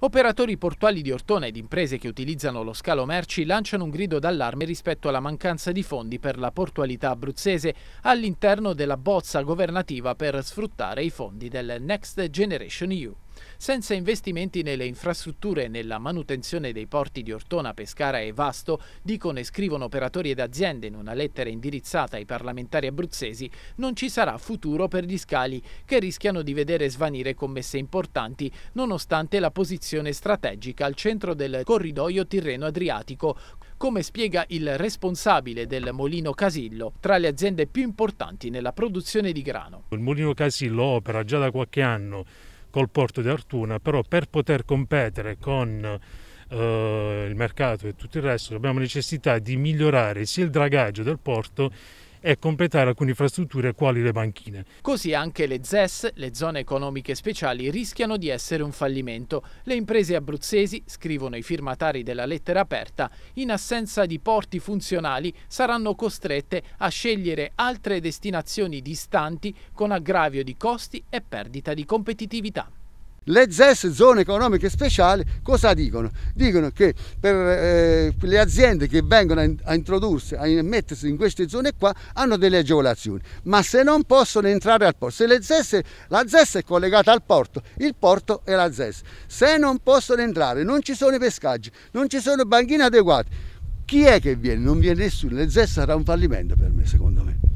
Operatori portuali di Ortona ed imprese che utilizzano lo scalo merci lanciano un grido d'allarme rispetto alla mancanza di fondi per la portualità abruzzese all'interno della bozza governativa per sfruttare i fondi del Next Generation EU. Senza investimenti nelle infrastrutture e nella manutenzione dei porti di Ortona, Pescara e Vasto, dicono e scrivono operatori ed aziende in una lettera indirizzata ai parlamentari abruzzesi, non ci sarà futuro per gli scali che rischiano di vedere svanire commesse importanti nonostante la posizione strategica al centro del corridoio Tirreno-Adriatico, come spiega il responsabile del Molino Casillo, tra le aziende più importanti nella produzione di grano. Il Molino Casillo opera già da qualche anno col porto di Artuna, però per poter competere con eh, il mercato e tutto il resto, abbiamo necessità di migliorare sia il dragaggio del porto e completare alcune infrastrutture quali le banchine. Così anche le ZES, le zone economiche speciali, rischiano di essere un fallimento. Le imprese abruzzesi, scrivono i firmatari della lettera aperta, in assenza di porti funzionali saranno costrette a scegliere altre destinazioni distanti con aggravio di costi e perdita di competitività. Le ZES, zone economiche speciali, cosa dicono? Dicono che per eh, le aziende che vengono a, introdursi, a mettersi in queste zone qua, hanno delle agevolazioni, ma se non possono entrare al porto, se ZES, la ZES è collegata al porto, il porto è la ZES, se non possono entrare, non ci sono i pescaggi, non ci sono banchine adeguate, chi è che viene? Non viene nessuno, le ZES sarà un fallimento per me, secondo me.